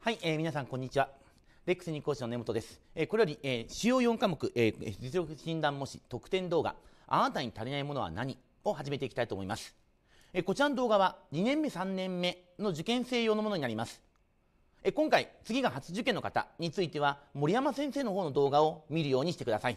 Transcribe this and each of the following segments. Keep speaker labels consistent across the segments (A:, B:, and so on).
A: はい、えー、皆さんこんにちは。レックス日講師の根本です。えー、これより、えー、主要4科目、えー、実力診断模試特典動画、あなたに足りないものは何を始めていきたいと思います。えー、こちらの動画は2年目3年目の受験生用のものになります。えー、今回、次が初受験の方については、森山先生の方の動画を見るようにしてください。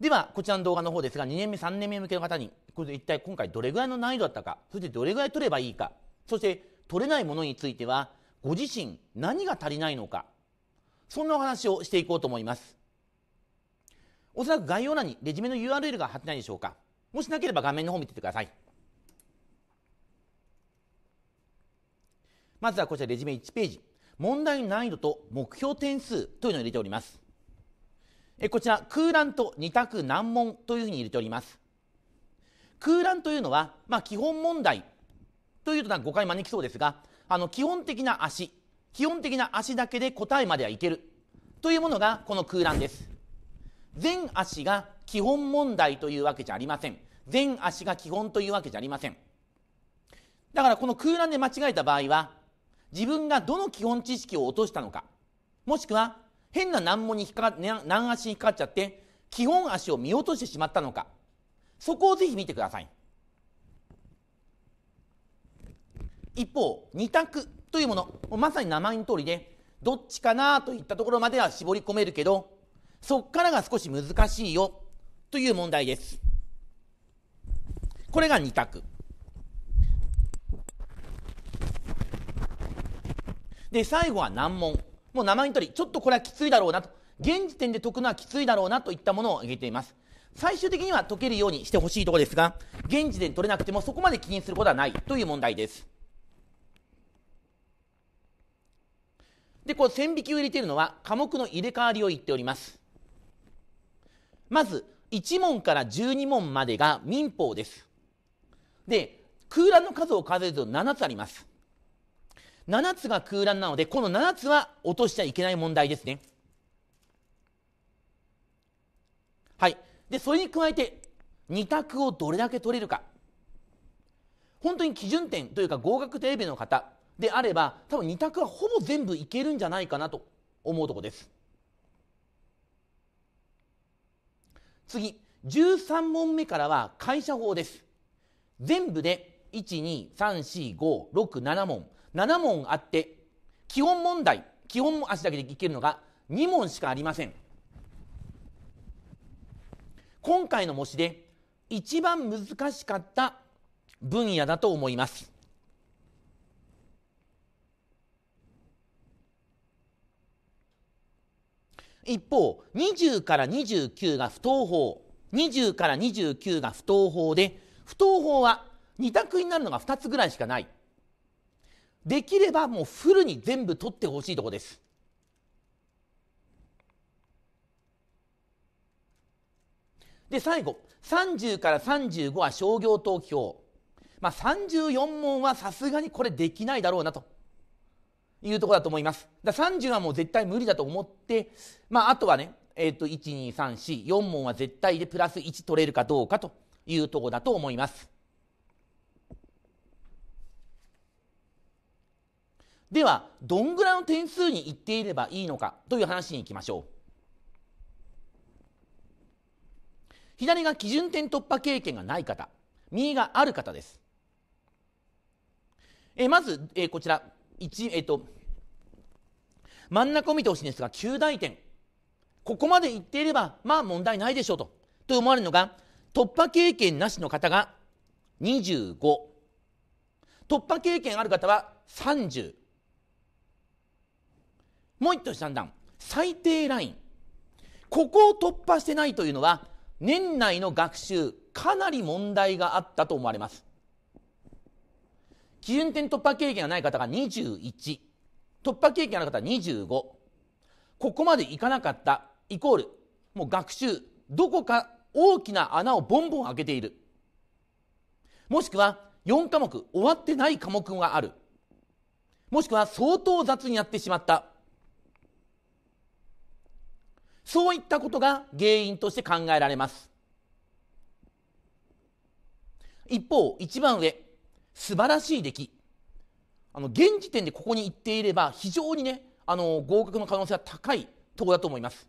A: では、こちらの動画の方ですが、2年目、3年目向けの方に、これ一体今回どれぐらいの難易度だったか、そしてどれぐらい取ればいいか、そして取れないものについてはご自身何が足りないのかそんなお話をしていこうと思いますおそらく概要欄にレジュメの URL が貼ってないでしょうかもしなければ画面の方見ててくださいまずはこちらレジュメ1ページ問題難易度と目標点数というのを入れておりますえこちら空欄と二択難問というふうに入れております空欄というのは、まあ、基本問題というとなんか誤解招きそうですがあの基本的な足基本的な足だけで答えまではいけるというものがこの空欄です全足が基本問題というわけじゃありません全足が基本というわけじゃありませんだからこの空欄で間違えた場合は自分がどの基本知識を落としたのかもしくは変な難問に引っかか難足に引っかかっちゃって基本足を見落としてしまったのかそこをぜひ見てください一方二択というものまさに名前の通りでどっちかなといったところまでは絞り込めるけどそっからが少し難しいよという問題ですこれが二択で最後は難問もう名前の通りちょっとこれはきついだろうなと現時点で解くのはきついだろうなといったものを挙げています最終的には解けるようにしてほしいところですが現時点で取れなくてもそこまで気にすることはないという問題ですでこう線引きを入れているのは科目の入れ替わりを言っておりますまず1問から12問までが民法ですで空欄の数を数えると7つあります7つが空欄なのでこの7つは落としちゃいけない問題ですねはいでそれに加えて2択をどれだけ取れるか本当に基準点というか合格テレビの方であれば多分2択はほぼ全部いけるんじゃないかなと思うとこです次13問目からは会社法です全部で1234567問7問あって基本問題基本足だけでいけるのが2問しかありません今回の模試で一番難しかった分野だと思います一方20から29が不登法20から29が不登法で不登法は2択になるのが2つぐらいしかないできればもうフルに全部取ってほしいとこですで最後30から35は商業投票まあ34問はさすがにこれできないだろうなというとこだと思います。だ30はもう絶対無理だと思って、まあ、あとはね、えっ、ー、と、1、2、3、4、4問は絶対でプラス1取れるかどうかというとこだと思います。では、どんぐらいの点数にいっていればいいのかという話にいきましょう。左が基準点突破経験がない方、右がある方です。えー、まず、えー、こちら、一、えっと、真ん中を見てほしいんですが、9大点。ここまで言っていれば、まあ問題ないでしょうと。と思われるのが、突破経験なしの方が25。突破経験ある方は30。もう一度三段。最低ライン。ここを突破してないというのは、年内の学習、かなり問題があったと思われます。基準点突破経験がない方が21突破経験がある方は25ここまでいかなかったイコールもう学習どこか大きな穴をボンボン開けているもしくは4科目終わってない科目があるもしくは相当雑にやってしまったそういったことが原因として考えられます一方一番上素晴らしい出来あの現時点でここに行っていれば非常にねあの合格の可能性は高いとこだと思います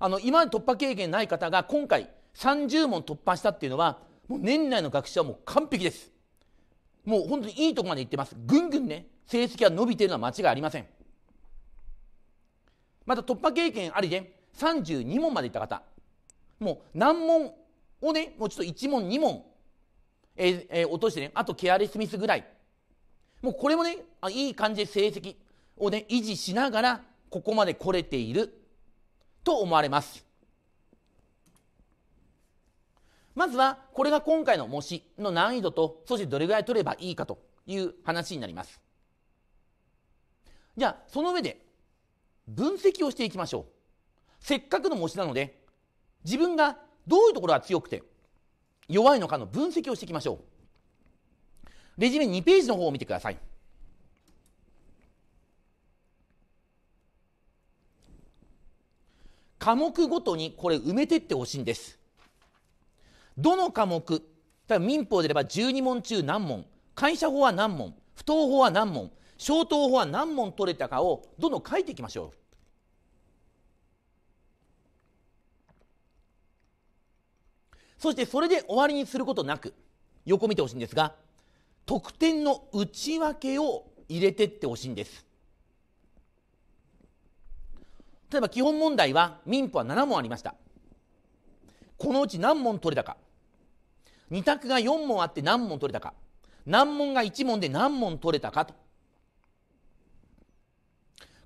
A: あの今まで突破経験ない方が今回30問突破したっていうのはもう年内の学習はもう完璧ですもう本当にいいとこまで行ってますぐんぐんね成績が伸びてるのは間違いありませんまた突破経験ありで32問までいった方もう難問をねもうちょっと1問2問ええ落としてね、あとケアレスミスぐらい。もうこれもね、あいい感じで成績をね、維持しながら、ここまで来れていると思われます。まずは、これが今回の模試の難易度と、そしてどれぐらい取ればいいかという話になります。じゃあ、その上で、分析をしていきましょう。せっかくの模試なので、自分がどういうところが強くて、弱いのかの分析をしていきましょう。レジュメ2ページの方を見てください。科目ごとにこれ埋めてってほしいんです。どの科目、民法で言えば12問中何問、会社法は何問、不当法は何問、消灯法は何問取れたかをどんどん書いていきましょう。そしてそれで終わりにすることなく横見てほしいんですが得点の内訳を入れてってほしいんです例えば基本問題は民法は7問ありましたこのうち何問取れたか2択が4問あって何問取れたか難問が1問で何問取れたかと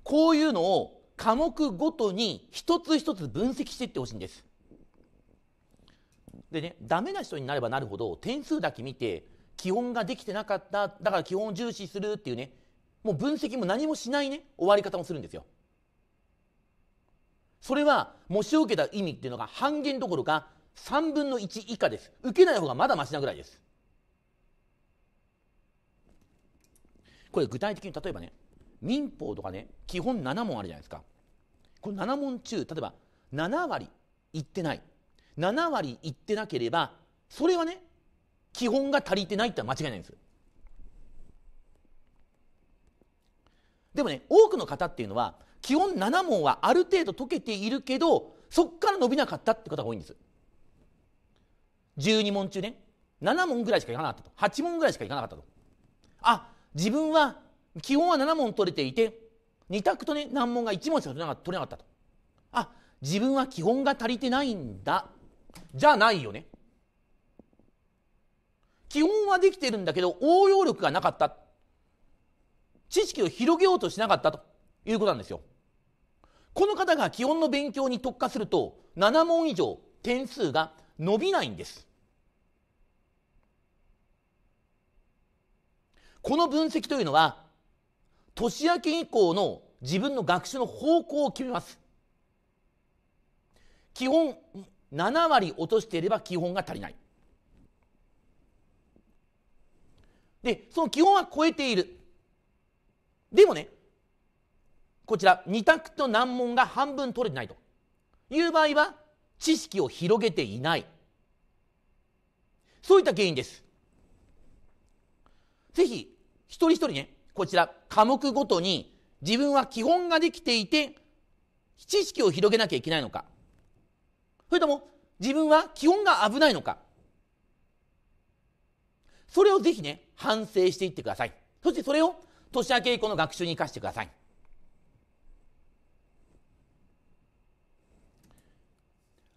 A: こういうのを科目ごとに一つ一つ分析していってほしいんですでねダメな人になればなるほど点数だけ見て基本ができてなかっただから基本を重視するっていうねもう分析も何もしないね終わり方もするんですよ。それは模試を受けた意味っていうのが半減どころか3分の1以下です受けない方がまだましなぐらいですこれ具体的に例えばね民法とかね基本7問あるじゃないですかこれ7問中例えば7割いってない7割いってなければそれはね基本が足りてないって間違いないんですでもね多くの方っていうのは基本7問はある程度解けているけどそっから伸びなかったって方が多いんです12問中ね7問ぐらいしかいかなかったと8問ぐらいしかいかなかったとあ自分は基本は7問取れていて2択とね難問が1問しか取れなかったとあ自分は基本が足りてないんだじゃないよね基本はできてるんだけど応用力がなかった知識を広げようとしなかったということなんですよこの方が基本の勉強に特化すると7問以上点数が伸びないんですこの分析というのは年明け以降の自分の学習の方向を決めます基本7割落としていれば基本が足りないでその基本は超えているでもねこちら2択と難問が半分取れてないという場合は知識を広げていないそういった原因ですぜひ一人一人ねこちら科目ごとに自分は基本ができていて知識を広げなきゃいけないのかそれとも自分は気温が危ないのかそれをぜひね反省していってくださいそしてそれを年明け以降の学習に生かしてください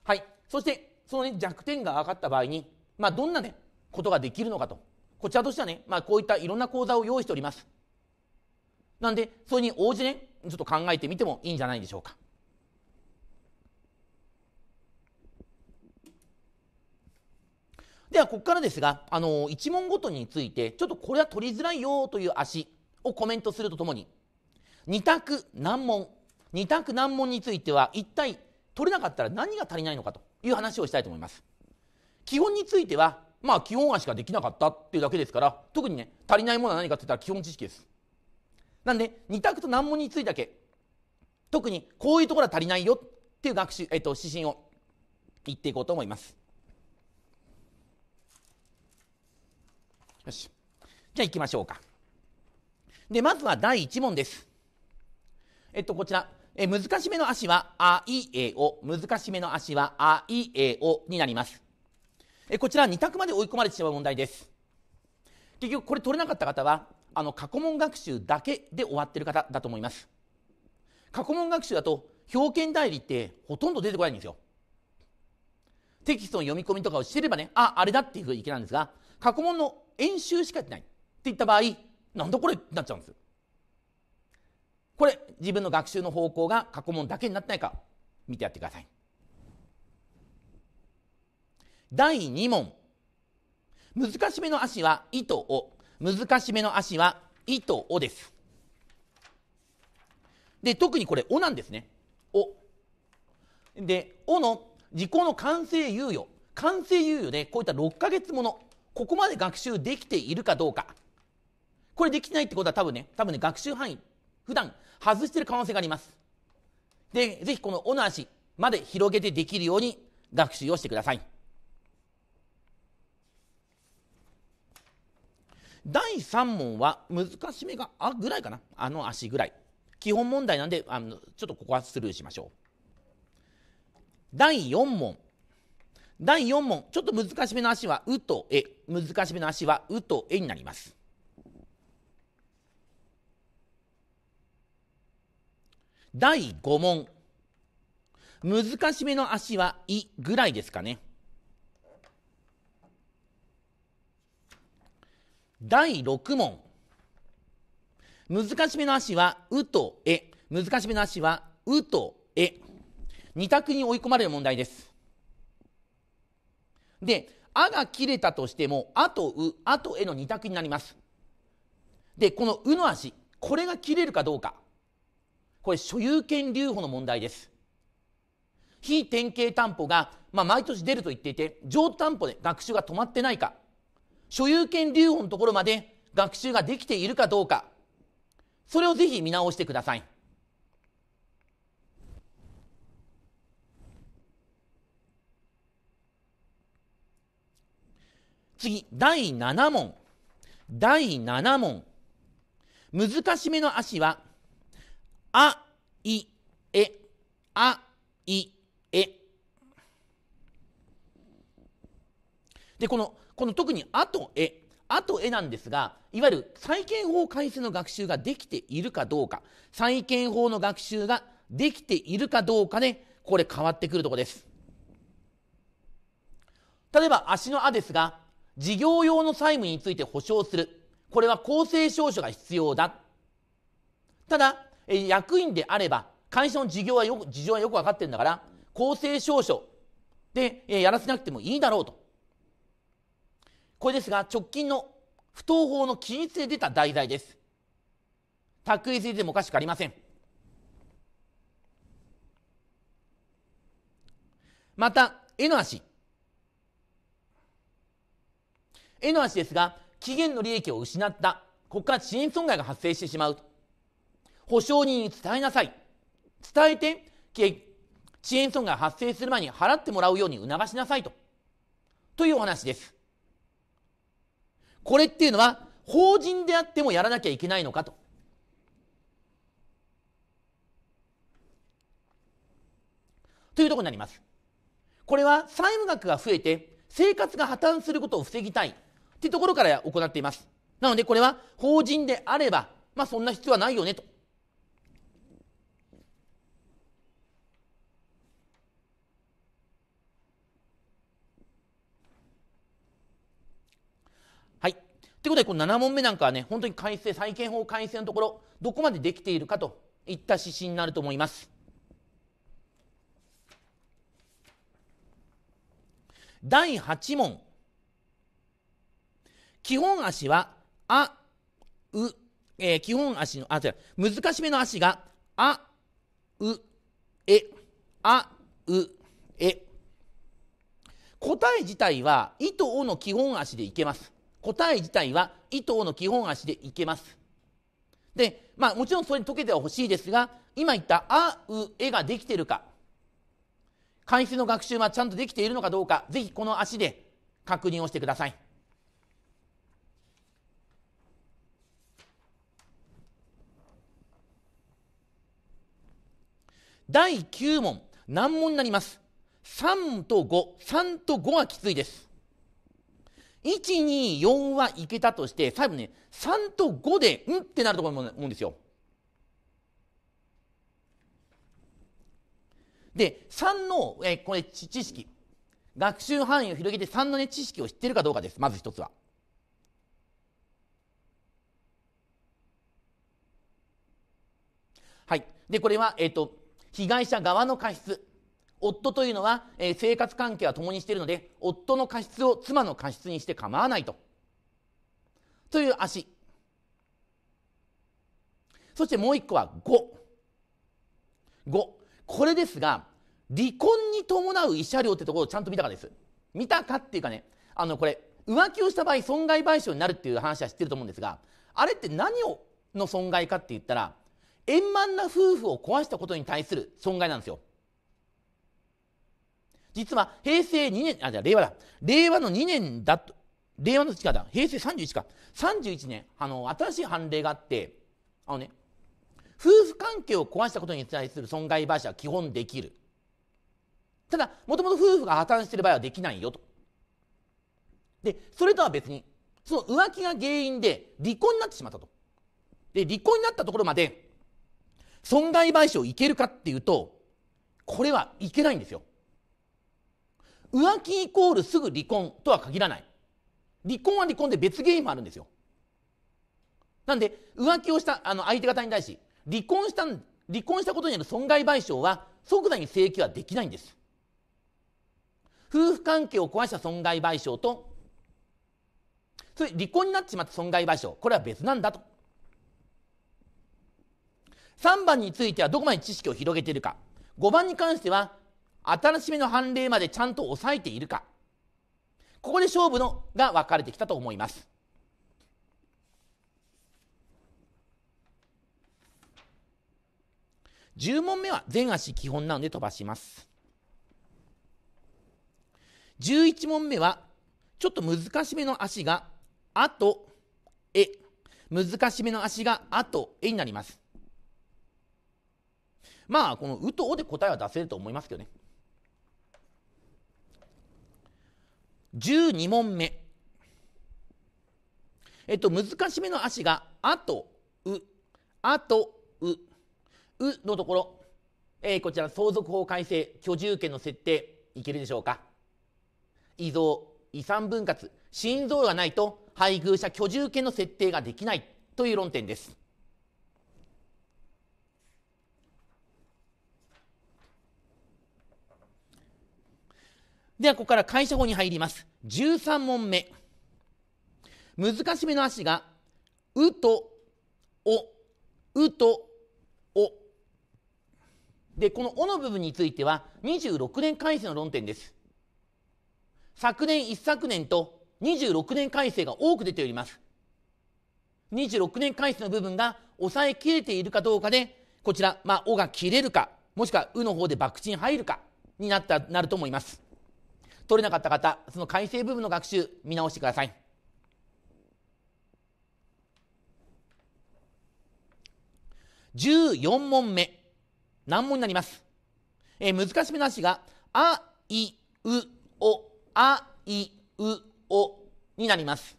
A: はいそしてその、ね、弱点が分かった場合に、まあ、どんなねことができるのかとこちらとしてはね、まあ、こういったいろんな講座を用意しておりますなんでそれに応じてねちょっと考えてみてもいいんじゃないでしょうかではここからですがあの1問ごとについてちょっとこれは取りづらいよという足をコメントするとともに2択難問2択難問については一体取れなかったら何が足りないのかという話をしたいと思います基本についてはまあ基本はしかできなかったっていうだけですから特にね足りないものは何かって言ったら基本知識ですなんで2択と難問についてだけ特にこういうところは足りないよっていう学習、えっと、指針を言っていこうと思いますよし。じゃあ行きましょうか。で、まずは第1問です。えっと、こちら。え難しめの足は、あ、い、え、お。難しめの足は、あ、い、え、おになります。えこちら2択まで追い込まれてしまう問題です。結局、これ取れなかった方は、あの、過去問学習だけで終わってる方だと思います。過去問学習だと、表現代理ってほとんど出てこないんですよ。テキストの読み込みとかをしてればね、あ、あれだっていうふうにいけなんですが、過去問の演習しかやってないって言った場合なんだこれってなっちゃうんですこれ自分の学習の方向が過去問だけになってないか見てやってください。第2問難しめの足は「い」と「お」難しめの足は「い」と「お」です。で特にこれ「お」なんですね。おで「お」の時効の完成猶予完成猶予でこういった6か月ものここまで学習できているかどうかこれできないってことは多分ね多分ね学習範囲普段外してる可能性がありますでぜひこの尾の足まで広げてできるように学習をしてください第3問は難しめがあぐらいかなあの足ぐらい基本問題なんであのちょっとここはスルーしましょう第4問第4問、ちょっと難しめの足は、うとえ。難しめの足は、うとえになります。第5問、難しめの足は、いぐらいですかね。第6問、難しめの足は、うとえ。難しめの足は、うとえ。2択に追い込まれる問題です。で、あが切れたとしても、あとう、あとえの2択になります。で、このうの足、これが切れるかどうか。これ、所有権留保の問題です。非典型担保が、まあ、毎年出ると言っていて、上担保で学習が止まってないか、所有権留保のところまで学習ができているかどうか、それをぜひ見直してください。次、第7問。第7問。難しめの足は、あ、い、え、あ、い、え。で、この、この特にあとえ、あとえなんですが、いわゆる債権法改正の学習ができているかどうか、債権法の学習ができているかどうかで、ね、これ変わってくるところです。例えば足の「あ」ですが事業用の債務について保証する。これは公正証書が必要だ。ただ、役員であれば、会社の事業はよく、事情はよく分かってるんだから、公正証書でやらせなくてもいいだろうと。これですが、直近の不当法の禁止で出た題材です。卓越でもおかしくありません。また、絵の足。絵の足ですが、期限の利益を失った、国家遅延損害が発生してしまう保証人に伝えなさい。伝えて、遅延損害が発生する前に払ってもらうように促しなさいと。というお話です。これっていうのは、法人であってもやらなきゃいけないのかと。というところになります。これは債務額が増えて生活が破綻することを防ぎたいっていうところから行っています。なのでこれは法人であれば、まあそんな必要はないよねと。はい。ということで、この7問目なんかはね、本当に改正、債権法改正のところ、どこまでできているかといった指針になると思います。第8問。基本足は、あ、う、えー、基本足の、あ、違う、難しめの足が、あ、う、え、あ、う、え。答え自体は、糸おの基本足でいけます。答え自体は、糸おの基本足でいけます。で、まあ、もちろんそれに解けてはほしいですが、今言った、あ、う、えができてるか、回数の学習はちゃんとできているのかどうか、ぜひこの足で確認をしてください。第9問難問になります3と53と5はきついです124はいけたとして最後ね3と5でうんってなると思うんですよで3の、えー、これ知識学習範囲を広げて3の、ね、知識を知ってるかどうかですまず一つは。はい、でこれは、えーと被害者側の過失夫というのは、えー、生活関係は共にしているので夫の過失を妻の過失にして構わないとという足そしてもう一個は5 5これですが離婚に伴う慰謝料ってところをちゃんと見たかです見たかっていうかねあのこれ浮気をした場合損害賠償になるっていう話は知ってると思うんですがあれって何をの損害かって言ったら円満な夫婦を壊したことに対する損害なんですよ。実は平成2年、あ、じゃあ令和だ。令和の2年だと、令和の違だ。平成31か。31年、あの、新しい判例があって、あのね、夫婦関係を壊したことに対する損害賠償は基本できる。ただ、もともと夫婦が破綻している場合はできないよと。で、それとは別に、その浮気が原因で離婚になってしまったと。で、離婚になったところまで、損害賠償いけるかっていうとこれはいけないんですよ浮気イコールすぐ離婚とは限らない離婚は離婚で別原因もあるんですよなんで浮気をしたあの相手方に対し離婚した離婚したことによる損害賠償は即座に請求はできないんです夫婦関係を壊した損害賠償とそれ離婚になってしまった損害賠償これは別なんだと3番についてはどこまで知識を広げているか5番に関しては新しめの判例までちゃんと押さえているかここで勝負のが分かれてきたと思います。10問目は全足基本なので飛ばします。11問目はちょっと難しめの足が「あと」「え」難しめの足が「あと」「え」になります。まあこの「うとう」で答えは出せると思いますけどね12問目えっと難しめの足が「あとう」「あとう」「う」のところ、えー、こちら相続法改正居住権の設定いけるでしょうか遺贈遺産分割心臓がないと配偶者居住権の設定ができないという論点ですでは、ここから解釈法に入ります。13問目。難しめの足が、うと、お、うと、お。で、このおの部分については、26年改正の論点です。昨年、一昨年と26年改正が多く出ております。26年改正の部分が抑えきれているかどうかで、こちら、まあ、おが切れるか、もしくは、うの方で爆ン入るか、になった、なると思います。取れなかった方、その改正部分の学習、見直してください。14問目。難問になります。えー、難しめなしが、あ、い、う、お、あ、い、う、おになります。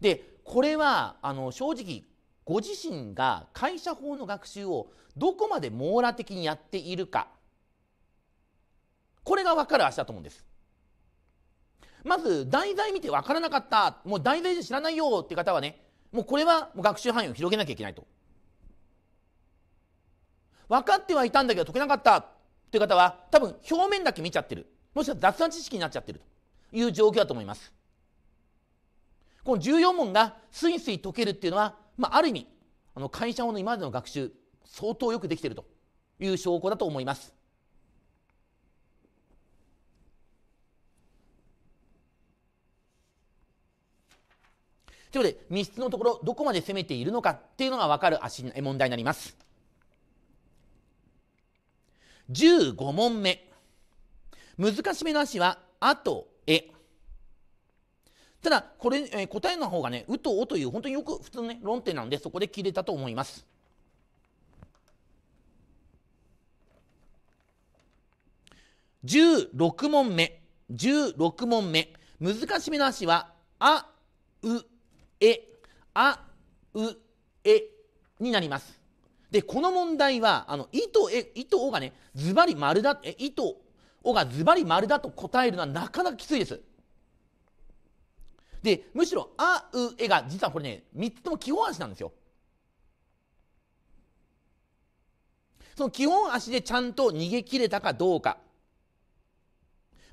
A: で、これは、あの、正直、ご自身が会社法の学習をどこまで網羅的にやっているかこれが分かる足だと思うんですまず題材見て分からなかったもう題材知らないよって方はねもうこれは学習範囲を広げなきゃいけないと分かってはいたんだけど解けなかったっていう方は多分表面だけ見ちゃってるもしくは雑な知識になっちゃってるという状況だと思いますこの14問がスイスイ解けるっていうのは、まあ、ある意味あの会社法の今までの学習相当よくできてるという証拠だと思いますということで、密室のところ、どこまで攻めているのかっていうのがわかる足の問題になります。15問目。難しめの足は、あと、え。ただ、これ、えー、答えの方がね、うとおという、本当によく普通のね、論点なんで、そこで切れたと思います。16問目。16問目。難しめの足は、あ、う、え、あ、う、えになります。で、この問題は、あの、いとえ、いとおがね、ズバリ丸だ、え、いとおがズバリ丸だと答えるのはなかなかきついです。で、むしろ、あ、う、えが、実はこれね、3つとも基本足なんですよ。その基本足でちゃんと逃げ切れたかどうか。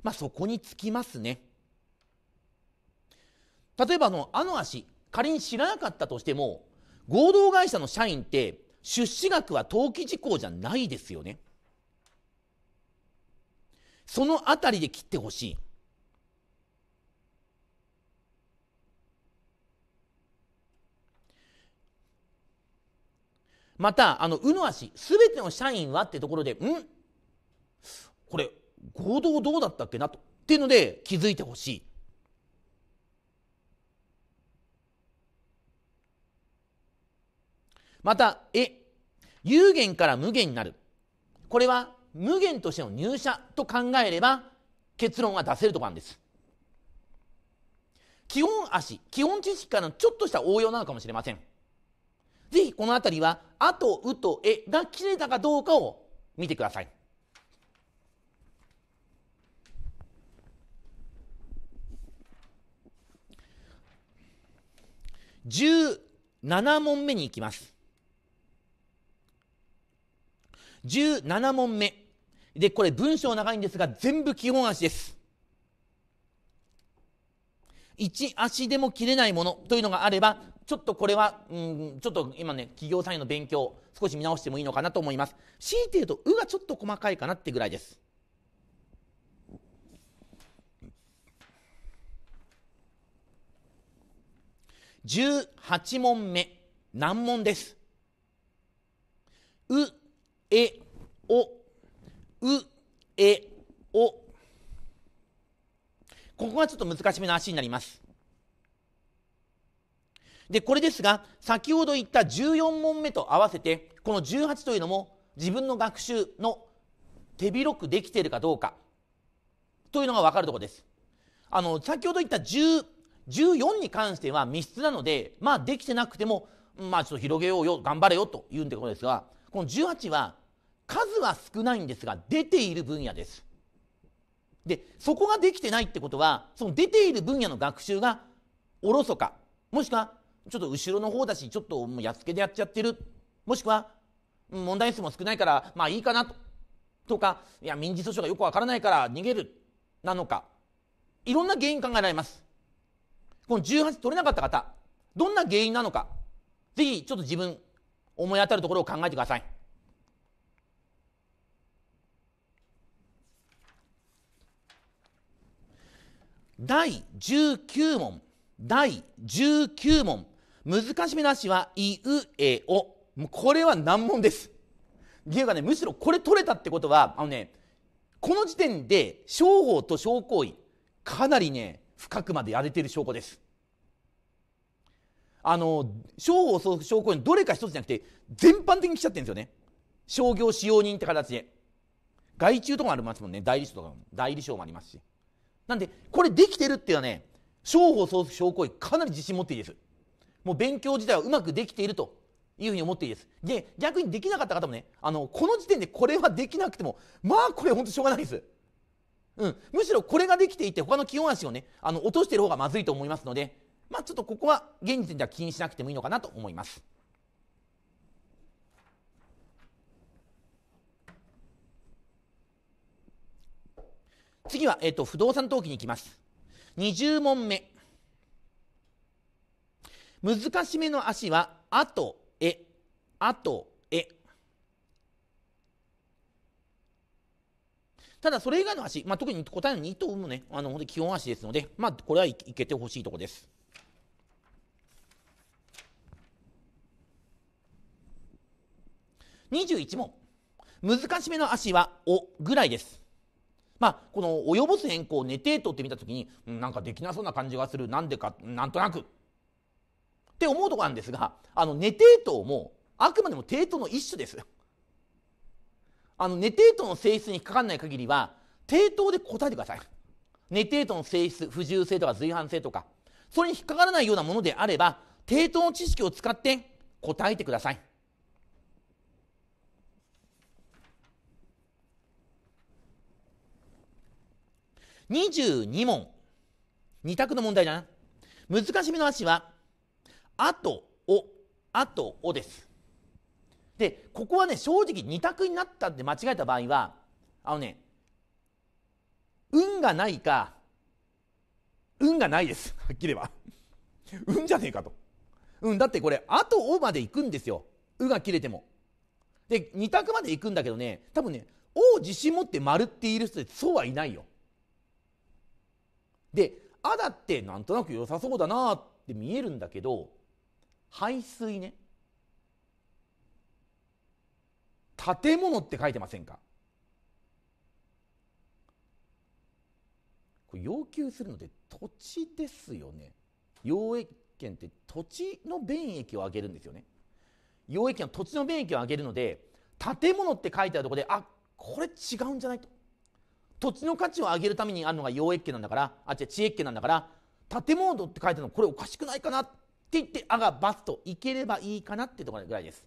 A: まあ、そこにつきますね。例えばあの、あの足。仮に知らなかったとしても合同会社の社員って出資額は登記事項じゃないですよね。そのあたりで切ってほしい。また、あの、うの足、すべての社員はってところで、んこれ、合同どうだったっけなと。っていうので気づいてほしい。また、え、有限から無限になる。これは無限としての入社と考えれば結論は出せるとこなんです。基本足、基本知識からのちょっとした応用なのかもしれません。ぜひこの辺りは、あと、うと、えが切れたかどうかを見てください。17問目に行きます。17問目。で、これ文章長いんですが、全部基本足です。1足でも切れないものというのがあれば、ちょっとこれは、うん、ちょっと今ね、企業さんへの勉強、少し見直してもいいのかなと思います。強いて言うと、うがちょっと細かいかなってぐらいです。18問目、難問です。うえおうえおここがちょっと難しめの足になりますでこれですが先ほど言った14問目と合わせてこの18というのも自分の学習の手広くできているかどうかというのが分かるところですあの先ほど言った10 14に関しては密室なのでまあできてなくてもまあちょっと広げようよ頑張れよというんでことですがこの18は数は少ないんですが出ている分野ですでそこができてないってことはその出ている分野の学習がおろそかもしくはちょっと後ろの方だしちょっともうやっつけでやっちゃってるもしくは問題数も少ないからまあいいかなととかいや民事訴訟がよくわからないから逃げるなのかいろんな原因考えられますこの18取れなかった方どんな原因なのかぜひちょっと自分思い当たるところを考えてください。第19問第19問難しみなしは「いうえお」これは難問ですっていうかねむしろこれ取れたってことはあのねこの時点で商法と商行為かなりね深くまでやれてる証拠ですあの商法商行為どれか一つじゃなくて全般的に来ちゃってるんですよね商業使用人って形で外注とかもありますもんね代理商とかも代理商もありますしなんでこれできてるっていうのはね商法総証拠医かなり自信持っていいですもう勉強自体はうまくできているというふうに思っていいですで逆にできなかった方もねあのこの時点でこれはできなくてもまあこれ本当しょうがないですうん、むしろこれができていて他の基本足をねあの落としてる方がまずいと思いますので、まあ、ちょっとここは現時点では気にしなくてもいいのかなと思います。次は、えっ、と、不動産登記に行きます。20問目。難しめの足は、あと、え、あと、え。ただ、それ以外の足、まあ、特に答えの2頭もね、あの、本当に基本足ですので、まあ、これはい、いけてほしいとこです。21問。難しめの足は、お、ぐらいです。まあ、この及ぼす変更を寝てとって見た時に、うん、なんかできなそうな感じがするなんでかなんとなくって思うとこなんですがあの寝てともあくまでも抵当の一種です。あの寝て当の性質に引っかかんない限りは抵当で答えてください。寝て当の性質不自由性とか随伴性とかそれに引っかからないようなものであれば抵当の知識を使って答えてください。22問。2択の問題だな。難しめの足は、あと、お、あと、おです。で、ここはね、正直2択になったって間違えた場合は、あのね、運がないか、運がないです。はっきり言えば。運じゃねえかと。うん、だってこれ、あとおまで行くんですよ。うが切れても。で、2択まで行くんだけどね、多分ね、おを自信持って丸っている人ってそうはいないよ。であだってなんとなく良さそうだなって見えるんだけど排水ね建物って書いてませんかこれ要求するので土地ですよね要液権って土地の便益を上げるんですよね養液権は土地の便益を上げるので建物って書いてあるところであこれ違うんじゃないと土地の価値を上げるためにあるのが養液家なんだからあ違う知恵権なんだから建物って書いてあるのこれおかしくないかなって言ってあがバツといければいいかなってところぐらいです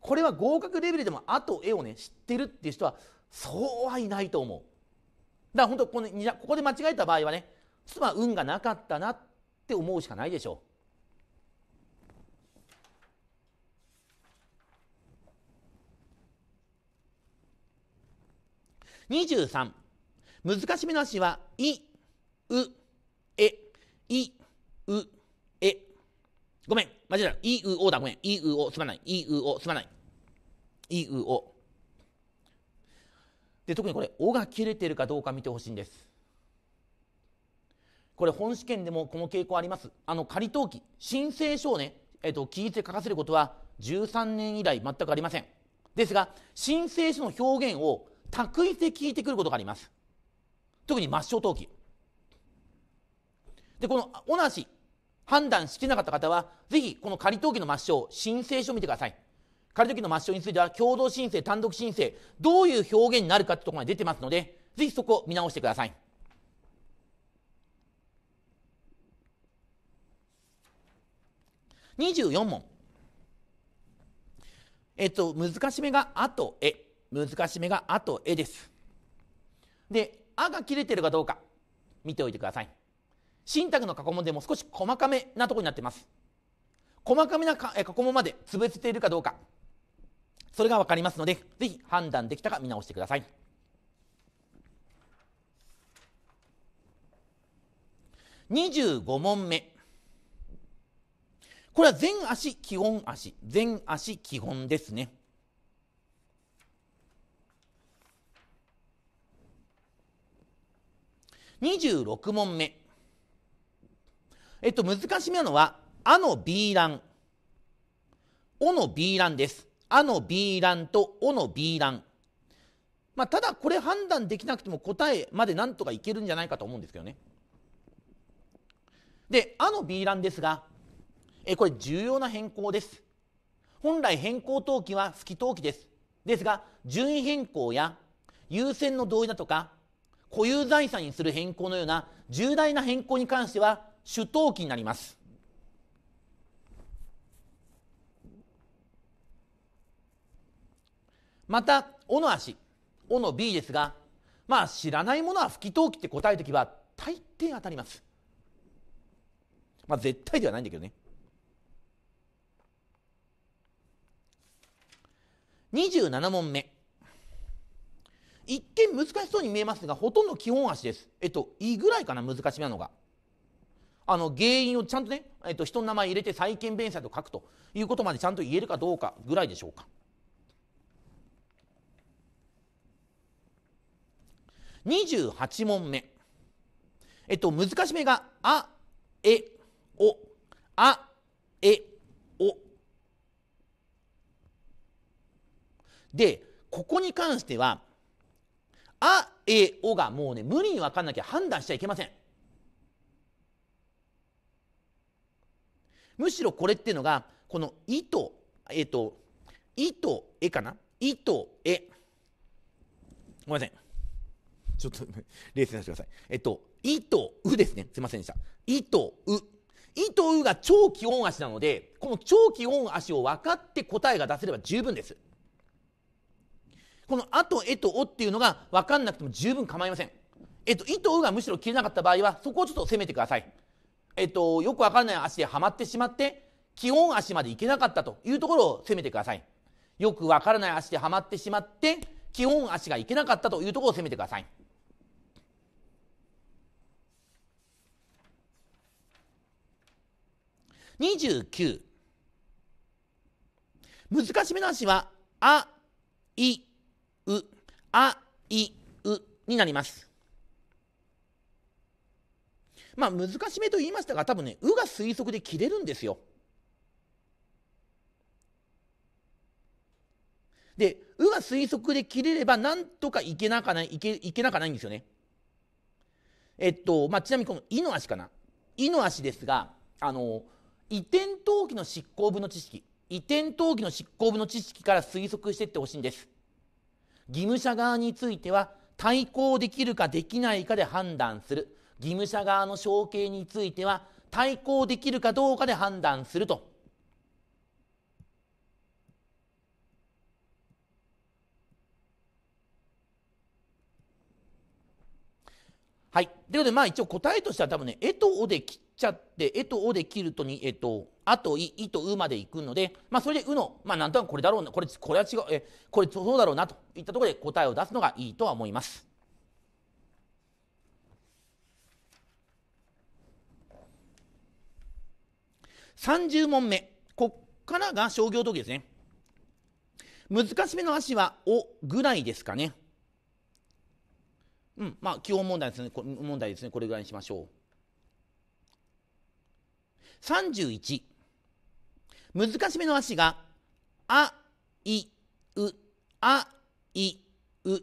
A: これは合格レベルでもあと絵をね知ってるっていう人はそうはいないと思うだから本当こここで間違えた場合はね妻運がなかったなって思うしかないでしょう23難しめの足は「い」「う」「え」「い」「う」「え」ごめん間違えた「い」「う」「お」だごめん「い」「う」「お」すまない「い」「う」「お」すまない「い」「う」「お」で特にこれ「お」が切れてるかどうか見てほしいんですこれ本試験でもこの傾向ありますあの仮登記申請書をね、えーと、聞いて書かせることは13年以来全くありませんですが申請書の表現を多区で聞いてくることがあります。特に末梢登記。で、この同じ判断しきれなかった方は、ぜひこの仮登記の抹消申請書を見てください。仮登記の抹消については、共同申請、単独申請、どういう表現になるかってところが出てますので、ぜひそこを見直してください。24問。えっと、難しめが後へ。難しめが「あ」と「え」です。で「あ」が切れてるかどうか見ておいてください。信託の過去問でも少し細かめなとこになってます。細かめな過去問まで潰せているかどうかそれが分かりますのでぜひ判断できたか見直してください。25問目これは全足基本足全足基本ですね26問目えっと難しめなのは「あ」の B 欄「お」の B 欄です「あ」の B 欄と「お」の B 欄まあただこれ判断できなくても答えまでなんとかいけるんじゃないかと思うんですけどねで「あ」の B 欄ですがえこれ重要な変更です本来変更登記は不記登記ですですが順位変更や優先の同意だとか固有財産にする変更のような重大な変更に関しては主登記になります。また、おの足、おの B ですが、まあ知らないものは不記登記って答えるときは大抵当たります。まあ絶対ではないんだけどね。27問目。一見難しそうに見えますがほとんど基本足です。えっと、いぐらいかな難しめなのが。あの原因をちゃんとね、えっと、人の名前入れて債権弁済と書くということまでちゃんと言えるかどうかぐらいでしょうか。28問目。えっと、難しめが、あ、え、お、あ、え、お。で、ここに関しては、あ、え、おがもうね、無理に分かんなきゃ判断しちゃいけません。むしろこれっていうのが、このいと、えっ、と、いと、えかないと、え。ごめんなさい。ちょっと、冷静にさせてください。えっと、いと、うですね。すいませんでした。いと、う。いと、うが長期音足なので、この長期音足を分かって答えが出せれば十分です。この「あ」と「え」と「お」っていうのが分かんなくても十分構いません。えっと「い」と「う」がむしろ切れなかった場合はそこをちょっと攻めてください。えっと、よく分かんない足ではまってしまって基本足までいけなかったというところを攻めてください。よく分からない足ではまってしまって基本足がいけなかったというところを攻めてください。29難しめの足は「あ」「い」う、あいうになります。まあ難しめと言いましたが多分ね「う」が推測で切れるんですよ。で「う」が推測で切れればなんとかいけなかないいけいけなかないんですよね。えっとまあちなみにこの「い」の足かな「い」の足ですがあの移転登記の執行部の知識移転登記の執行部の知識から推測していってほしいんです。義務者側については対抗できるかできないかで判断する義務者側の承継については対抗できるかどうかで判断するとはい。ということで、まあ一応答えとしては多分ね、えとおで切っちゃって、えとおで切るとに、えっと、あとい、いとうまでいくので、まあそれでうの、まあなんとなくこれだろうな、これ、これは違う、え、これそうだろうなといったところで答えを出すのがいいとは思います。30問目。こっからが商業時ですね。難しめの足は、おぐらいですかね。うん、まあ、基本問題ですね、問題ですね、これぐらいにしましょう。31、難しめの足が、あ、い、う、あ、い、う。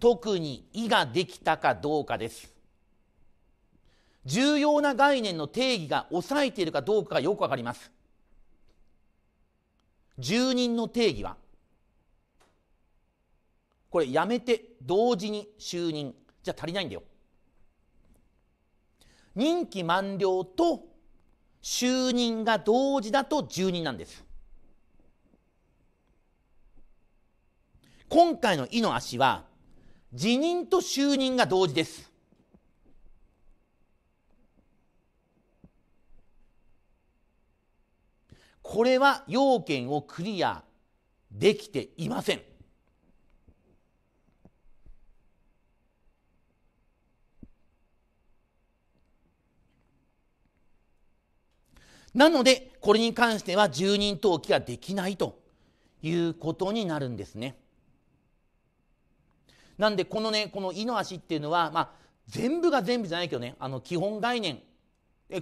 A: 特に、いができたかどうかです。重要な概念の定義が抑えているかどうかがよくわかります。住人の定義は、これ辞めて同時に就任じゃ足りないんだよ。任期満了と就任が同時だと10人なんです。今回の「い」の足は辞任と就任が同時です。これは要件をクリアできていません。なのでこれに関しては住人登記ができないということになるんですね。なんでこのねこの「いの足」っていうのは、まあ、全部が全部じゃないけどねあの基本概念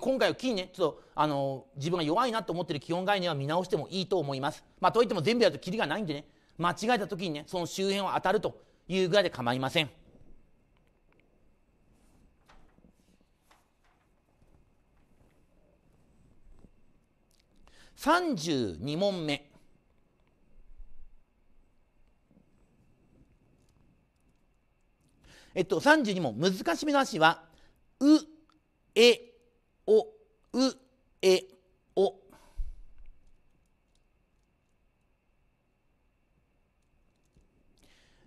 A: 今回は木にねちょっとあの自分が弱いなと思ってる基本概念は見直してもいいと思います。まあ、といっても全部やるとキリがないんでね間違えた時にねその周辺を当たるというぐらいで構いません。32問目えっと32問難しめの足は「う」「え」「お」「う」「え」「お」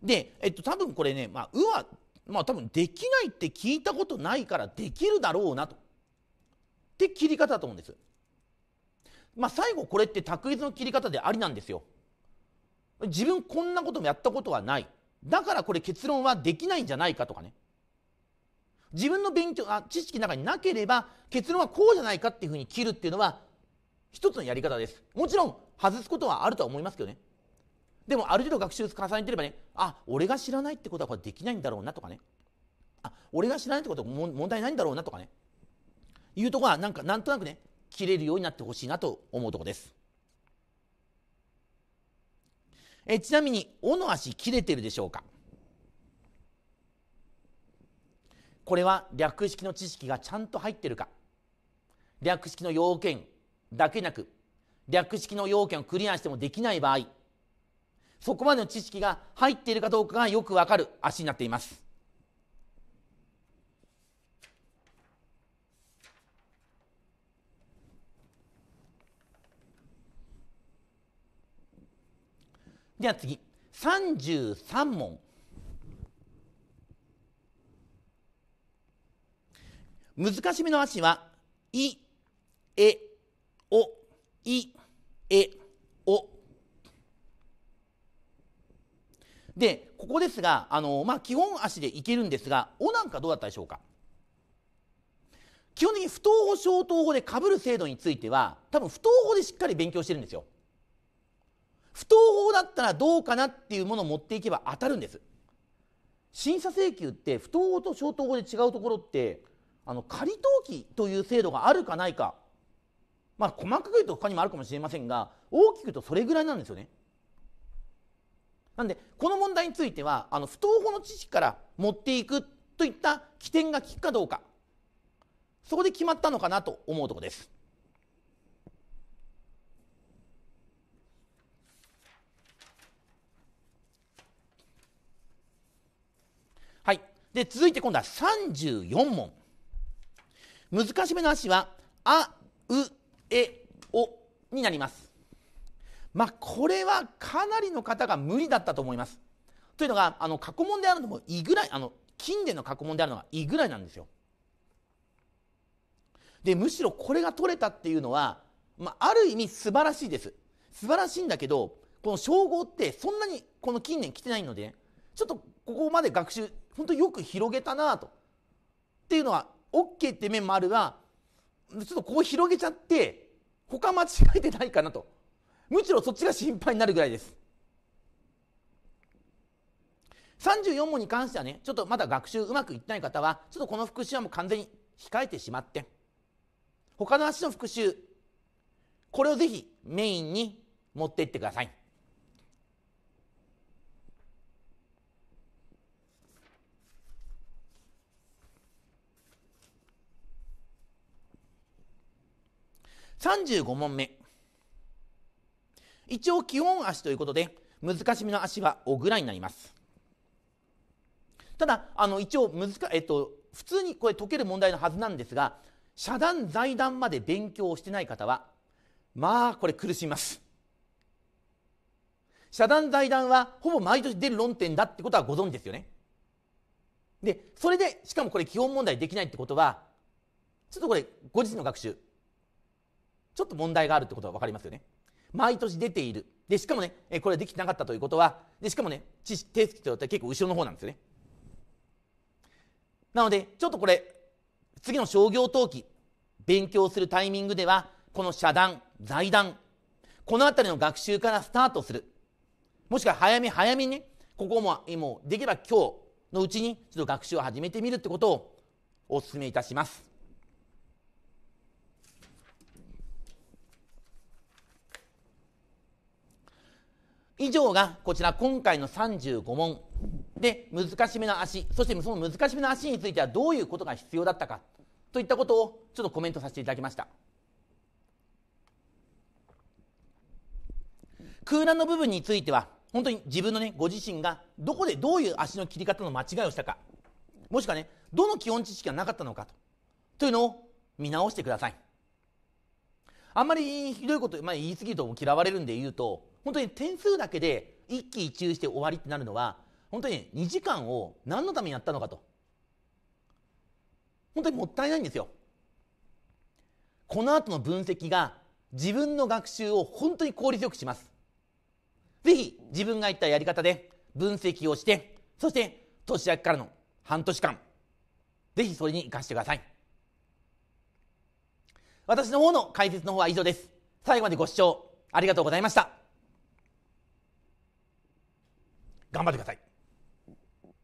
A: で、えっと、多分これね「まあ、う」はまあ多分できないって聞いたことないからできるだろうなとって切り方だと思うんです。まあ、最後これって択一の切り方でありなんですよ。自分こんなこともやったことはない。だからこれ結論はできないんじゃないかとかね。自分の勉強あ知識の中になければ結論はこうじゃないかっていうふうに切るっていうのは一つのやり方です。もちろん外すことはあるとは思いますけどね。でもある程度学習重ねてればね、あ、俺が知らないってことはこれできないんだろうなとかね。あ、俺が知らないってことは問題ないんだろうなとかね。いうとこはなんかなんとなくね、切れるようになってほしいなと思うとこです。えちなみに、尾の足切れてるでしょうかこれは略式の知識がちゃんと入ってるか略式の要件だけなく略式の要件をクリアしてもできない場合そこまでの知識が入っているかどうかがよくわかる足になっていますでは次33問難しめの足は「い」「え」「お」「い」「え」「お」でここですがあの、まあ、基本足でいけるんですが「お」なんかどうだったでしょうか基本的に不等法消灯法でかぶる制度については多分不等法でしっかり勉強してるんですよ。不当法だったらどうかなっていうものを持っていけば当たるんです審査請求って不当法と消灯法で違うところってあの仮登記という制度があるかないかまあ細かく言うと他にもあるかもしれませんが大きく言うとそれぐらいなんですよねなんでこの問題についてはあの不当法の知識から持っていくといった起点が効くかどうかそこで決まったのかなと思うとこです。で続いて今度は34問難しめの足は「あうえお」になりますまあこれはかなりの方が無理だったと思いますというのがあの過去問であるのもいぐらいあの近年の過去問であるのがいぐらいなんですよでむしろこれが取れたっていうのは、まあ、ある意味素晴らしいです素晴らしいんだけどこの称号ってそんなにこの近年来てないので、ね、ちょっとここまで学習本当よく広げたなと。っていうのは OK って面もあるがちょっとここ広げちゃって他間違えてないかなとむしろそっちが心配になるぐらいです34問に関してはねちょっとまだ学習うまくいってない方はちょっとこの復習はもう完全に控えてしまって他の足の復習これをぜひメインに持っていってください35問目一応基本足ということで難しみの足は小倉になりますただあの一応難、えっと、普通にこれ解ける問題のはずなんですが遮断財団まで勉強してない方はまあこれ苦しみます遮断財団はほぼ毎年出る論点だってことはご存知ですよねでそれでしかもこれ基本問題できないってことはちょっとこれご自身の学習ちょっと問題があるってことは分かりますよね毎年出ているでしかもねこれできてなかったということはでしかもね知識手つきとって結構後ろの方なんですよねなのでちょっとこれ次の商業登記勉強するタイミングではこの社団財団この辺りの学習からスタートするもしくは早め早めにねここももうできれば今日のうちにちょっと学習を始めてみるってことをお勧めいたします以上がこちら今回の35問で難しめの足そしてその難しめの足についてはどういうことが必要だったかといったことをちょっとコメントさせていただきました空欄の部分については本当に自分のねご自身がどこでどういう足の切り方の間違いをしたかもしくはねどの基本知識がなかったのかとというのを見直してくださいあんまりひどいこと、まあ、言い過ぎると嫌われるんで言うと本当に点数だけで一喜一憂して終わりってなるのは本当に2時間を何のためにやったのかと本当にもったいないんですよこの後の分析が自分の学習を本当に効率よくしますぜひ自分が言ったやり方で分析をしてそして年明けからの半年間ぜひそれに生かしてください私の方の解説の方は以上です最後までご視聴ありがとうございました頑張ってください。